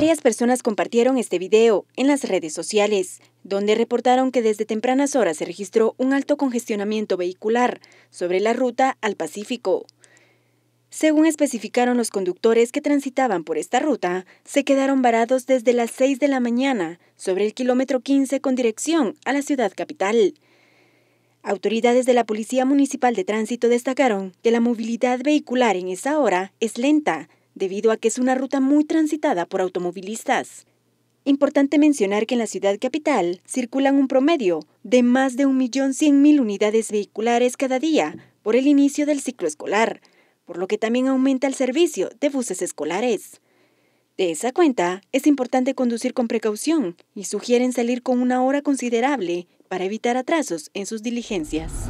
Varias personas compartieron este video en las redes sociales, donde reportaron que desde tempranas horas se registró un alto congestionamiento vehicular sobre la ruta al Pacífico. Según especificaron los conductores que transitaban por esta ruta, se quedaron varados desde las 6 de la mañana sobre el kilómetro 15 con dirección a la ciudad capital. Autoridades de la Policía Municipal de Tránsito destacaron que la movilidad vehicular en esa hora es lenta, debido a que es una ruta muy transitada por automovilistas. Importante mencionar que en la ciudad capital circulan un promedio de más de 1.100.000 unidades vehiculares cada día por el inicio del ciclo escolar, por lo que también aumenta el servicio de buses escolares. De esa cuenta, es importante conducir con precaución y sugieren salir con una hora considerable para evitar atrasos en sus diligencias.